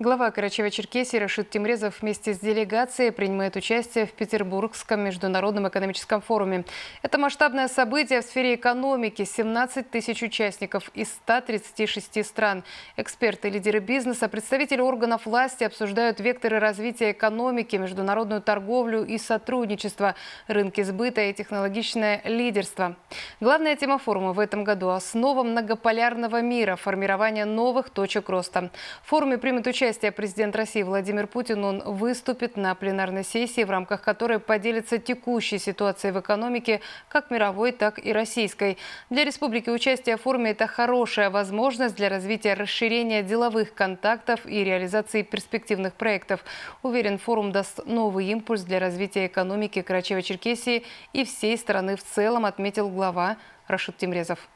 Глава Карачева-Черкесии Рашид Тимрезов вместе с делегацией принимает участие в Петербургском международном экономическом форуме. Это масштабное событие в сфере экономики. 17 тысяч участников из 136 стран. Эксперты, лидеры бизнеса, представители органов власти обсуждают векторы развития экономики, международную торговлю и сотрудничество, рынки сбыта и технологичное лидерство. Главная тема форума в этом году – основа многополярного мира, формирование новых точек роста. В форуме примет участие участия президент России Владимир Путин он выступит на пленарной сессии, в рамках которой поделится текущей ситуацией в экономике, как мировой, так и российской. Для республики участие в форуме – это хорошая возможность для развития расширения деловых контактов и реализации перспективных проектов. Уверен, форум даст новый импульс для развития экономики Карачева-Черкесии и всей страны в целом, отметил глава Рашид Тимрезов.